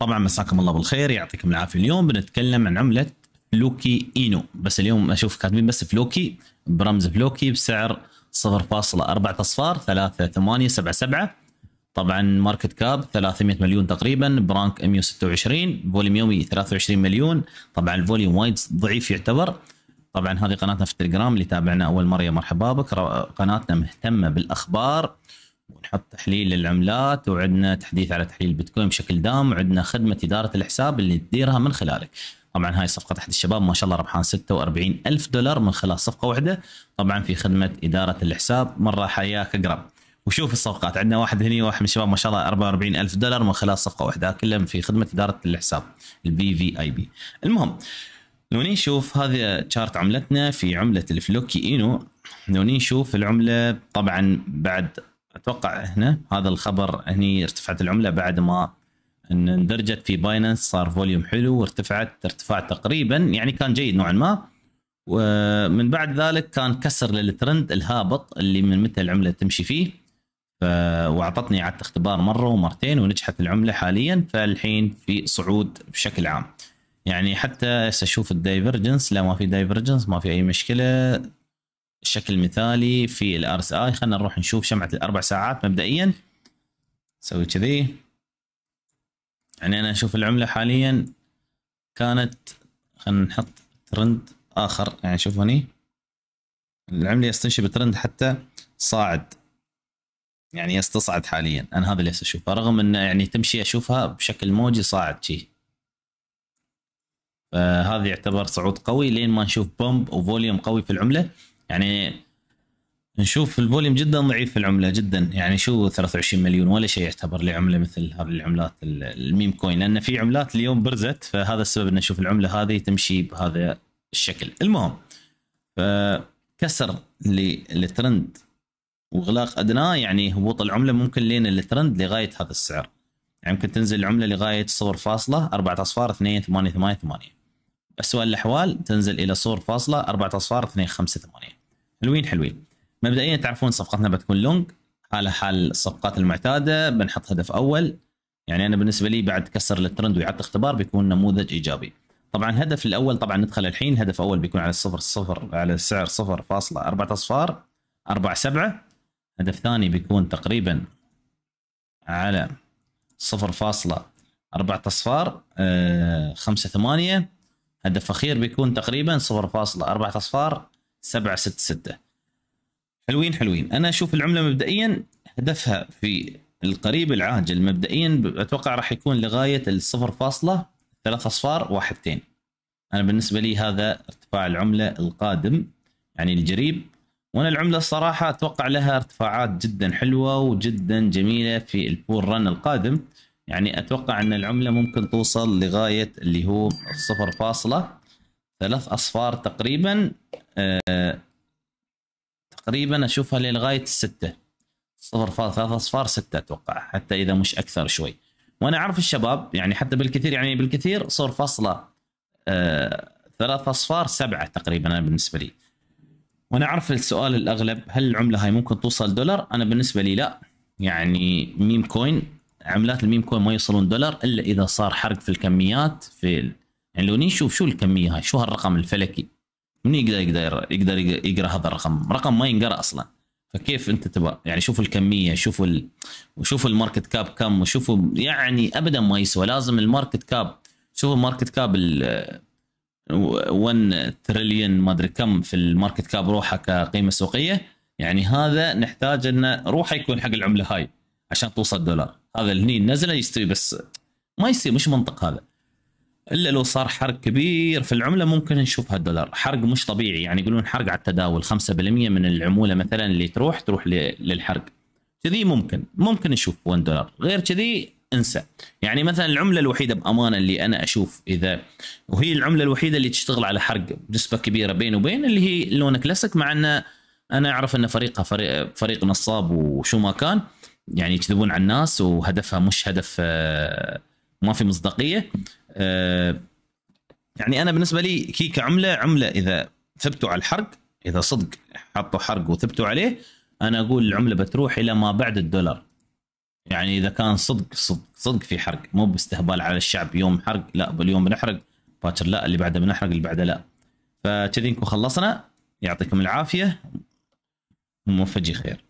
طبعا مساكم الله بالخير يعطيكم العافيه اليوم بنتكلم عن عمله فلوكي اينو بس اليوم اشوف كاتبين بس فلوكي برمز فلوكي بسعر 0.4 اصفار 3877 طبعا ماركت كاب 300 مليون تقريبا برانك 126 فوليوم يومي 23 مليون طبعا الفوليوم وايد ضعيف يعتبر طبعا هذه قناتنا في التليجرام اللي تابعنا اول مره يا مرحبا بك قناتنا مهتمه بالاخبار ونحط تحليل العملات وعندنا تحديث على تحليل البيتكوين بشكل دام وعندنا خدمه اداره الحساب اللي تديرها من خلالك طبعا هاي صفقة أحد الشباب ما شاء الله ربحان 46 ألف دولار من خلال صفقة واحدة طبعا في خدمة إدارة الحساب مرة حياك أقرب وشوف الصفقات عندنا واحد هني واحد من الشباب ما شاء الله 44 ألف دولار من خلال صفقة واحدة كلهم في خدمة إدارة الحساب البي في اي بي المهم لو نشوف هذا تشارت عملتنا في عملة الفلوكي إينو لو نشوف العملة طبعا بعد اتوقع هنا هذا الخبر هني ارتفعت العمله بعد ما ان اندرجت في بايننس صار فوليوم حلو وارتفعت ارتفاع تقريبا يعني كان جيد نوعا ما ومن بعد ذلك كان كسر للترند الهابط اللي من متى العمله تمشي فيه واعطتني عاد اختبار مره ومرتين ونجحت العمله حاليا فالحين في صعود بشكل عام يعني حتى اشوف الدايفرجنس لا ما في دايفرجنس ما في اي مشكله الشكل المثالي في الار اس اي خلينا نروح نشوف شمعه الاربع ساعات مبدئيا نسوي كذي يعني انا اشوف العمله حاليا كانت خلينا نحط ترند اخر يعني شوف هني العمله يستنشب ترند حتى صاعد يعني يستصعد حاليا انا هذا اللي اشوفه رغم انه يعني تمشي اشوفها بشكل موجي صاعد شي فهذا يعتبر صعود قوي لين ما نشوف بومب وفوليوم قوي في العمله يعني نشوف الفوليوم جدا ضعيف في العمله جدا يعني شو 23 مليون ولا شيء يعتبر لعمله مثل هذه العملات الميم كوين لان في عملات اليوم برزت فهذا السبب ان نشوف العمله هذه تمشي بهذا الشكل المهم فكسر للترند واغلاق ادناه يعني هبوط العمله ممكن لين الترند لغايه هذا السعر يعني ممكن تنزل العمله لغايه صور فاصلة أربعة أصفار اثنين ثمانية ثمانية ثمانية اسوء الأحوال تنزل إلى صور فاصلة أربعة أصفار اثنين خمسة ثمانية حلوين حلوين مبدئيا تعرفون صفقتنا بتكون لونج على حال الصفقات المعتادة بنحط هدف أول يعني أنا بالنسبة لي بعد كسر الترند ويعطي اختبار بيكون نموذج إيجابي طبعا الهدف الأول طبعا ندخل الحين هدف أول بيكون على الصفر صفر على السعر صفر فاصلة أربعة أصفار أربعة سبعة هدف ثاني بيكون تقريبا على صفر فاصلة أربعة أصفار آه، خمسة ثمانية هدف أخير بيكون تقريبا صفر فاصلة أربعة أصفار 766 حلوين حلوين انا اشوف العمله مبدئيا هدفها في القريب العاجل مبدئيا اتوقع راح يكون لغايه الصفر فاصلة ثلاث اصفار واحدتين انا بالنسبه لي هذا ارتفاع العمله القادم يعني القريب وانا العمله الصراحه اتوقع لها ارتفاعات جدا حلوه وجدا جميله في البول رن القادم يعني اتوقع ان العمله ممكن توصل لغايه اللي هو الصفر فاصله ثلاث اصفار تقريبا آه تقريبا اشوفها لغايه السته صفر فاضل ثلاث اصفار سته اتوقع حتى اذا مش اكثر شوي وانا اعرف الشباب يعني حتى بالكثير يعني بالكثير صور فاصله آه ثلاث اصفار سبعه تقريبا انا بالنسبه لي وانا اعرف السؤال الاغلب هل العمله هاي ممكن توصل دولار انا بالنسبه لي لا يعني ميم كوين عملات الميم كوين ما يوصلون دولار الا اذا صار حرق في الكميات في يعني لو نشوف شو الكميه هاي شو هالرقم الفلكي من يقدر يقدر يقدر يقرا هذا الرقم رقم ما ينقرا اصلا فكيف انت تبى يعني شوف الكميه شوف ال... وشوفوا الماركت كاب كم وشوفوا يعني ابدا ما يسوى لازم الماركت كاب شوفوا الماركت كاب ال 1 تريليون ما ادري كم في الماركت كاب روحه كقيمه سوقيه يعني هذا نحتاج انه روحه يكون حق العمله هاي عشان توصل دولار هذا هني نزله يستوي بس ما يصير مش منطق هذا الا لو صار حرق كبير في العمله ممكن نشوف هالدولار حرق مش طبيعي يعني يقولون حرق على التداول 5% من العموله مثلا اللي تروح تروح للحرق كذي ممكن ممكن نشوف 1 دولار غير كذي انسى يعني مثلا العمله الوحيده بامانه اللي انا اشوف اذا وهي العمله الوحيده اللي تشتغل على حرق بنسبه كبيره بين وبين اللي هي لون كلاسيك مع انه انا اعرف ان فريقها فريق فريق نصاب وشو ما كان يعني يكذبون على الناس وهدفها مش هدف آه، ما في مصداقيه آه، يعني انا بالنسبه لي كيكا عمله عمله اذا ثبتوا على الحرق اذا صدق حطوا حرق وثبتوا عليه انا اقول العمله بتروح الى ما بعد الدولار يعني اذا كان صدق صدق صدق في حرق مو باستهبال على الشعب يوم حرق لا باليوم بنحرق باكر لا اللي بعده بنحرق اللي بعده لا فكذي نكون خلصنا يعطيكم العافيه وموفقين خير